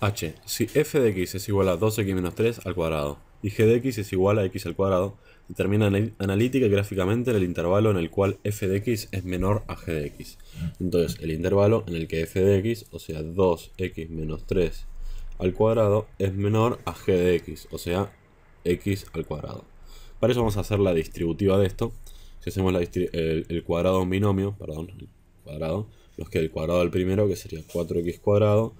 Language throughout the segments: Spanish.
h. Si f de x es igual a 2x-3 menos al cuadrado y g de x es igual a x al cuadrado, determina analítica y gráficamente el intervalo en el cual f de x es menor a g de x. Entonces, el intervalo en el que f de x, o sea 2x menos 3 al cuadrado, es menor a g de x, o sea x al cuadrado. Para eso vamos a hacer la distributiva de esto. Si hacemos el, cuadrado binomio, perdón, el cuadrado, nos queda el cuadrado del primero, que sería 4x cuadrado,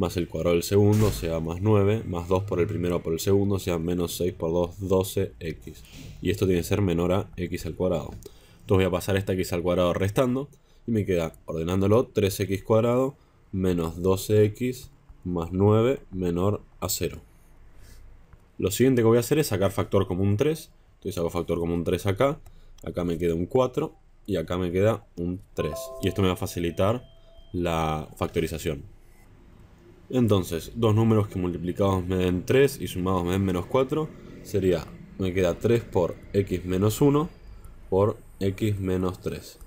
más el cuadrado del segundo, o sea, más 9, más 2 por el primero por el segundo, o sea, menos 6 por 2, 12x. Y esto tiene que ser menor a x al cuadrado. Entonces voy a pasar esta x al cuadrado restando y me queda, ordenándolo, 3x cuadrado menos 12x más 9 menor a 0. Lo siguiente que voy a hacer es sacar factor común 3. Entonces hago factor común 3 acá, acá me queda un 4 y acá me queda un 3. Y esto me va a facilitar la factorización. Entonces, dos números que multiplicados me den 3 y sumados me den menos 4, sería, me queda 3 por x menos 1 por x menos 3.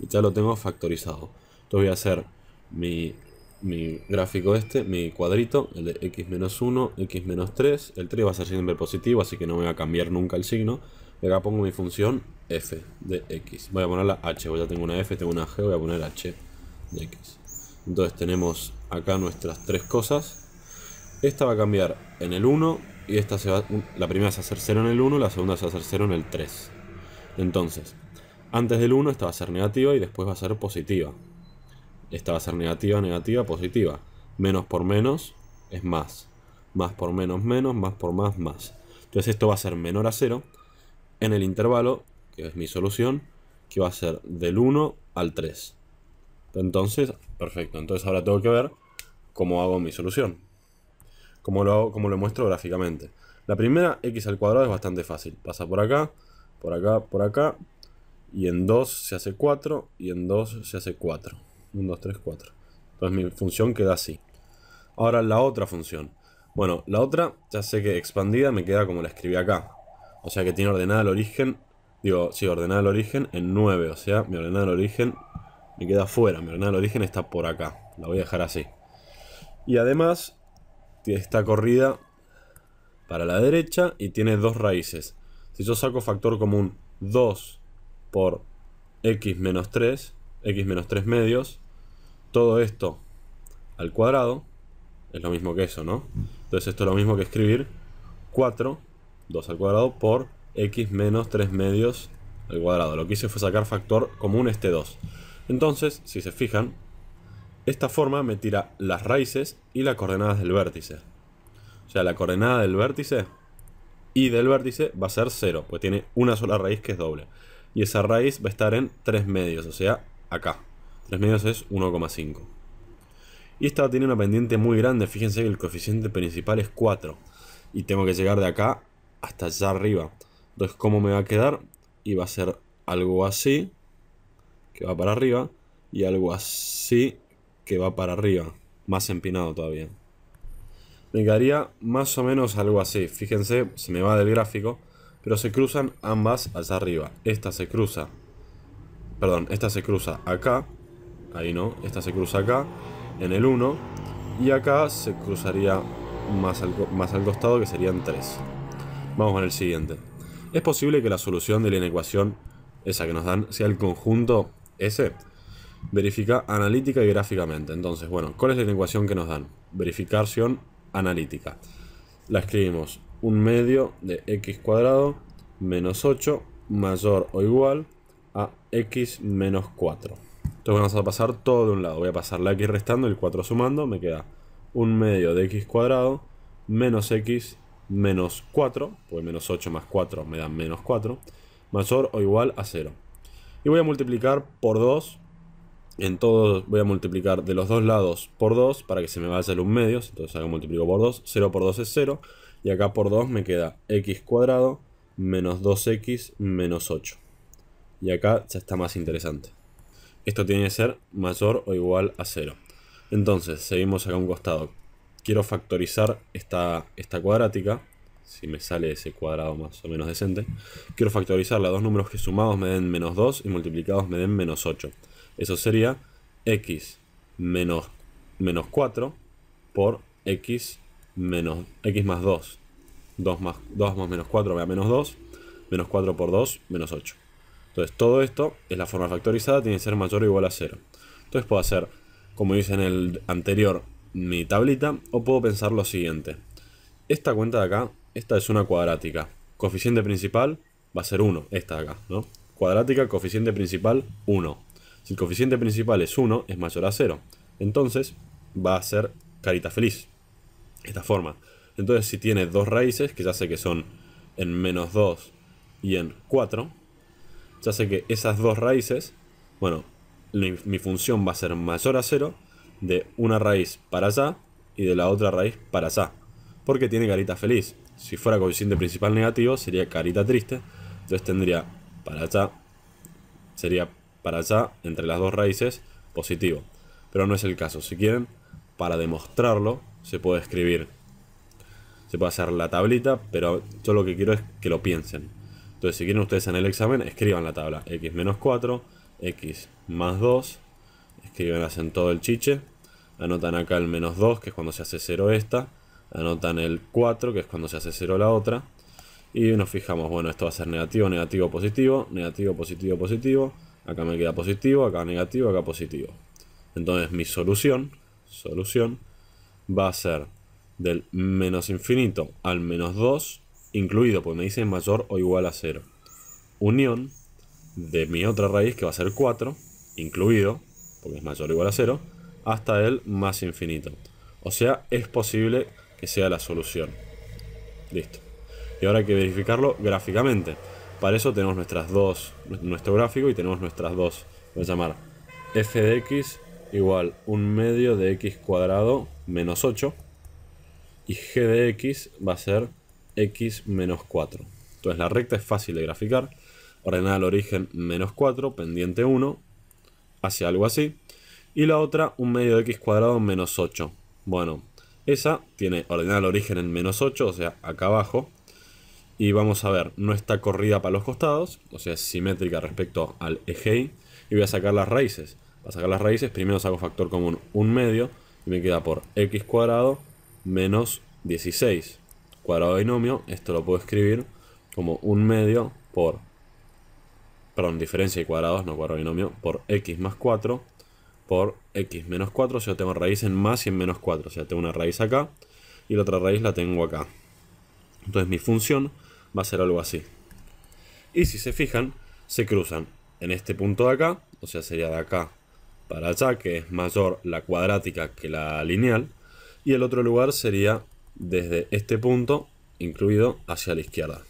Y ya lo tengo factorizado. Entonces voy a hacer mi, gráfico este, mi cuadrito, el de x menos 1, x menos 3. El 3 va a ser siempre positivo, así que no voy a cambiar nunca el signo. Y acá pongo mi función f de x. Voy a ponerla h, ya tengo una f, tengo una g, voy a poner h de x. Entonces tenemos acá nuestras tres cosas. Esta va a cambiar en el 1 y esta se la primera se va a hacer 0 en el 1, la segunda se va a hacer 0 en el 3. Entonces, antes del 1 esta va a ser negativa y después va a ser positiva. Esta va a ser negativa, negativa, positiva. Menos por menos es más. Más por menos, menos, más por más, más. Entonces esto va a ser menor a 0 en el intervalo, que es mi solución, que va a ser del 1 al 3. Entonces, perfecto. Entonces ahora tengo que ver cómo hago mi solución. Como lo, lo muestro gráficamente. La primera x al cuadrado es bastante fácil. Pasa por acá, por acá, por acá. Y en 2 se hace 4. Y en 2 se hace 4. 1, 2, 3, 4. Entonces mi función queda así. Ahora la otra función. Bueno, la otra ya sé que expandida me queda como la escribí acá. O sea que tiene ordenada el origen. Digo, si ordenada el origen en 9. O sea, mi ordenada el origen me queda fuera. Mi ordenada el origen está por acá. La voy a dejar así. Y además, está corrida para la derecha y tiene dos raíces. Si yo saco factor común 2 por x menos 3, x menos 3 medios, todo esto al cuadrado, es lo mismo que eso, ¿no? Entonces esto es lo mismo que escribir 4, 2 al cuadrado, por x menos 3 medios al cuadrado. Lo que hice fue sacar factor común este 2. Entonces, si se fijan, esta forma me tira las raíces y las coordenadas del vértice. O sea, la coordenada del vértice y del vértice va a ser 0, pues tiene una sola raíz que es doble. Y esa raíz va a estar en 3 medios, o sea, acá. 3 medios es 1,5. Y esta tiene una pendiente muy grande, fíjense que el coeficiente principal es 4. Y tengo que llegar de acá hasta allá arriba. Entonces, ¿cómo me va a quedar? Y va a ser algo así, que va para arriba, y algo así, va para arriba, más empinado todavía. Me quedaría más o menos algo así. Fíjense, se me va del gráfico, pero se cruzan ambas hacia arriba. Esta se cruza, perdón, esta se cruza acá, ahí no, esta se cruza acá, en el 1, y acá se cruzaría más al, más al costado que serían 3. Vamos con el siguiente. Es posible que la solución de la inecuación, esa que nos dan, sea el conjunto S verifica analítica y gráficamente. Entonces, bueno, ¿cuál es la ecuación que nos dan? Verificación analítica. La escribimos un medio de x cuadrado menos 8 mayor o igual a x menos 4. Entonces vamos a pasar todo de un lado. Voy a pasar la x restando y el 4 sumando. Me queda un medio de x cuadrado menos x menos 4. Pues menos 8 más 4 me da menos 4. Mayor o igual a 0. Y voy a multiplicar por 2 en todo voy a multiplicar de los dos lados por 2 para que se me vaya el 1 medio Entonces hago multiplico por 2, 0 por 2 es 0. Y acá por 2 me queda x cuadrado menos 2x menos 8. Y acá ya está más interesante. Esto tiene que ser mayor o igual a 0. Entonces, seguimos acá a un costado. Quiero factorizar esta, esta cuadrática. Si me sale ese cuadrado más o menos decente. Quiero factorizarla. Dos números que sumados me den menos 2 y multiplicados me den menos 8. Eso sería x menos, 4 por x, menos, x más 2. 2 más, menos 4 me a menos 2. Menos 4 por 2, menos 8. Entonces todo esto es la forma factorizada, tiene que ser mayor o igual a 0. Entonces puedo hacer, como hice en el anterior, mi tablita o puedo pensar lo siguiente. Esta cuenta de acá, esta es una cuadrática. Coeficiente principal va a ser 1, esta de acá, ¿no? Cuadrática, coeficiente principal 1. Si el coeficiente principal es 1, es mayor a 0. Entonces va a ser carita feliz. Esta forma. Entonces si tiene dos raíces, que ya sé que son en menos 2 y en 4, ya sé que esas dos raíces, bueno, mi, mi función va a ser mayor a 0 de una raíz para allá y de la otra raíz para allá. Porque tiene carita feliz. Si fuera coeficiente principal negativo, sería carita triste. Entonces tendría para allá, sería para allá entre las dos raíces, positivo. Pero no es el caso. Si quieren, para demostrarlo, se puede escribir. Se puede hacer la tablita, pero yo lo que quiero es que lo piensen. Entonces, si quieren ustedes en el examen, escriban la tabla. X menos 4, X más 2. Escriben, hacen todo el chiche. Anotan acá el menos 2, que es cuando se hace 0 esta. Anotan el 4, que es cuando se hace 0 la otra. Y nos fijamos, bueno, esto va a ser negativo, negativo, positivo, negativo, positivo, positivo Acá me queda positivo, acá negativo, acá positivo. Entonces mi solución, solución, va a ser del menos infinito al menos 2, incluido, porque me dice mayor o igual a 0. Unión de mi otra raíz, que va a ser 4, incluido, porque es mayor o igual a 0, hasta el más infinito. O sea, es posible que sea la solución. Listo. Y ahora hay que verificarlo gráficamente. Para eso tenemos nuestras dos, nuestro gráfico y tenemos nuestras dos. Voy a llamar f de x igual un medio de x cuadrado menos 8 y g de x va a ser x menos 4. Entonces la recta es fácil de graficar, ordenada al origen menos 4, pendiente 1, hacia algo así. Y la otra, un medio de x cuadrado menos 8. Bueno, esa tiene ordenada al origen en menos 8, o sea, acá abajo, y vamos a ver, no está corrida para los costados, o sea, es simétrica respecto al eje y voy a sacar las raíces. Para sacar las raíces, primero saco factor común 1 medio y me queda por x cuadrado menos 16. Cuadrado binomio, esto lo puedo escribir como 1 medio por, perdón, diferencia de cuadrados, no cuadrado binomio, por x más 4 por x menos 4, o sea, tengo raíz en más y en menos 4, o sea, tengo una raíz acá y la otra raíz la tengo acá. Entonces mi función va a ser algo así. Y si se fijan, se cruzan en este punto de acá, o sea, sería de acá para allá, que es mayor la cuadrática que la lineal. Y el otro lugar sería desde este punto, incluido hacia la izquierda,